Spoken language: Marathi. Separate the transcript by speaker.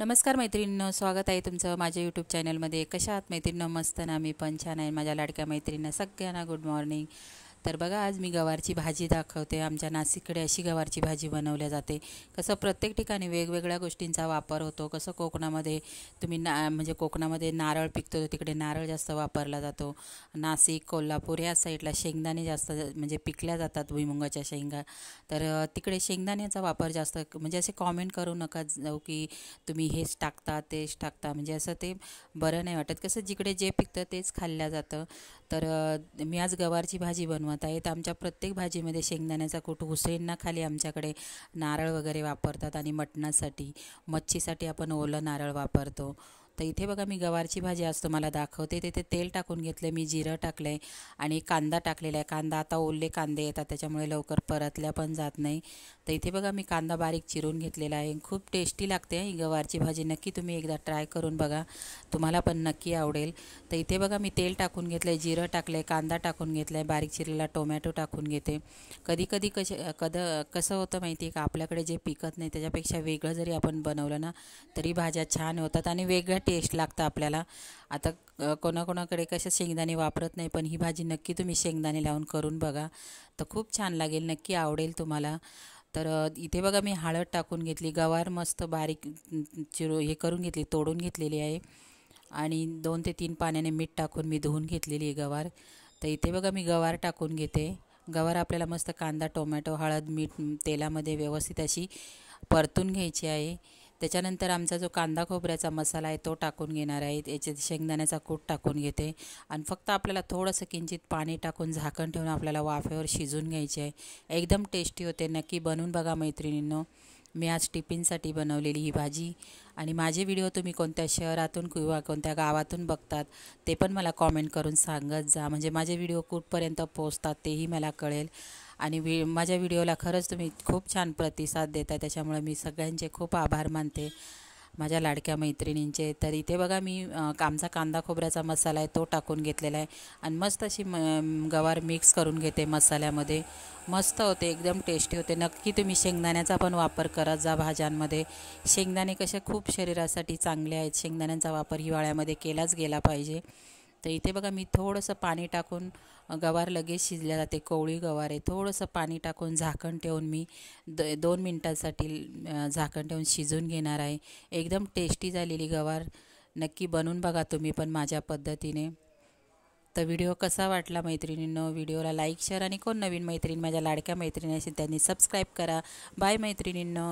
Speaker 1: नमस्कार मैत्रिणींनो स्वागत आहे तुमचं माझ्या यूट्यूब चॅनलमध्ये कशा आहात मैत्रिणीनं मस्त ना मी पण छान आहे माझ्या लाडक्या मैत्रिणींना सगळ्यांना गुड मॉर्निंग तर बघा आज मी गवारची भाजी दाखवते आमच्या नाशिककडे अशी गवारची भाजी बनवल्या जाते कसं प्रत्येक ठिकाणी वेगवेगळ्या गोष्टींचा वापर होतो कसं कोकणामध्ये तुम्ही ना म्हणजे कोकणामध्ये नारळ पिकतो तिकडे नारळ जास्त वापरला जातो नाशिक कोल्हापूर या साईडला शेंगदाणे जास्त म्हणजे पिकल्या जातात भुईमुंगाच्या शेंगा तर तिकडे शेंगदाण्याचा वापर जास्त म्हणजे असे कॉमेंट करू नका जाऊ की तुम्ही हेच टाकता तेच टाकता म्हणजे असं ते बरं नाही वाटत कसं जिकडे जे पिकतं तेच खाल्लं जातं तर मी आज गवारची भाजी बनवत आहे तर आमच्या प्रत्येक भाजीमध्ये शेंगदाण्याचा कूट हुसेंना खाली आमच्याकडे नारळ वगैरे वापरतात आणि मटणासाठी मच्छीसाठी आपण ओलं नारळ वापरतो तर इथे बघा मी गवारची भाजी आज तुम्हाला दाखवते तिथे तेल टाकून घेतलं मी जिरं टाकलं आहे आणि कांदा टाकलेला आहे कांदा आता ओले कांदे येतात त्याच्यामुळे लवकर परतल्या पण जात नाही तर इथे बघा मी कांदा बारीक चिरून घेतलेला आहे खूप टेस्टी लागते ही गवारची भाजी नक्की तुम्ही एकदा ट्राय करून बघा तुम्हाला पण नक्की आवडेल तर इथे बघा मी तेल टाकून घेतलं आहे जिरं टाकलं आहे कांदा टाकून घेतला आहे बारीक चिरलेला टोमॅटो टाकून घेते कधी कधी कसे कद कसं होतं माहिती आहे का आपल्याकडे जे पिकत नाही त्याच्यापेक्षा वेगळं जरी आपण बनवलं ना तरी भाज्या छान होतात आणि वेगळ्या टेस्ट लागतं आपल्याला आता कोणाकोणाकडे कशा शेंगदाणे वापरत नाही पण ही भाजी नक्की तुम्ही शेंगदाणे लावून करून बघा तर खूप छान लागेल नक्की आवडेल तुम्हाला तर इथे बघा मी हळद टाकून घेतली गवार मस्त बारीक चिरो हे करून घेतली तोडून घेतलेली आहे आणि दोन ते तीन पाण्याने मीठ टाकून मी धुवून घेतलेली आहे गवार तर इथे बघा मी गवार टाकून घेते गवार आपल्याला मस्त कांदा टोमॅटो हळद मीठ तेलामध्ये व्यवस्थित अशी परतून घ्यायची आहे त्याच्यानंतर आमचा जो कांदा खोबऱ्याचा मसाला आहे तो टाकून घेणार आहे याचे शेंगदाण्याचा कूट टाकून घेते आणि फक्त आपल्याला थोडंसं किंचित पाणी टाकून झाकण ठेवून आपल्याला वाफेवर शिजून घ्यायचे आहे एकदम टेस्टी होते नक्की बनवून बघा मैत्रिणींनो मी आज टिफिनसाठी बनवलेली ही भाजी आणि माझे व्हिडिओ तुम्ही कोणत्या शहरातून किंवा कोणत्या गावातून बघतात ते पण मला कॉमेंट करून सांगत जा म्हणजे माझे व्हिडिओ कुठपर्यंत पोचतात तेही मला कळेल आणि व्हि माझ्या व्हिडिओला खरंच तुम्ही खूप छान प्रतिसाद आहे त्याच्यामुळे मी सगळ्यांचे खूप आभार मानते माझ्या लाडक्या मैत्रिणींचे तर इथे बघा मी आमचा कांदा खोबऱ्याचा मसाला आहे तो टाकून घेतलेला आहे आणि मस्त अशी म गवार मिक्स करून घेते मसाल्यामध्ये मस्त होते एकदम टेस्टी होते नक्की तुम्ही शेंगदाण्याचा पण वापर करत जा भाज्यांमध्ये शेंगदाणे कसे खूप शरीरासाठी चांगले आहेत शेंगदाण्यांचा वापर हिवाळ्यामध्ये केलाच गेला पाहिजे तर इथे बघा मी थोडंसं पाणी टाकून गवार लगेच शिजल्या जाते कोवळी गवार आहे थोडंसं पाणी टाकून झाकण ठेवून मी द दोन मिनटांसाठी झाकण ठेवून शिजून घेणार आहे एकदम टेस्टी झालेली गवार नक्की बनवून बघा तुम्ही पण माझ्या पद्धतीने तर व्हिडिओ कसा वाटला मैत्रिणींनो व्हिडिओला लाईक शेअर आणि कोण नवीन मैत्रीण माझ्या लाडक्या मैत्रिणी असेल त्यांनी सबस्क्राईब करा बाय मैत्रिणींनो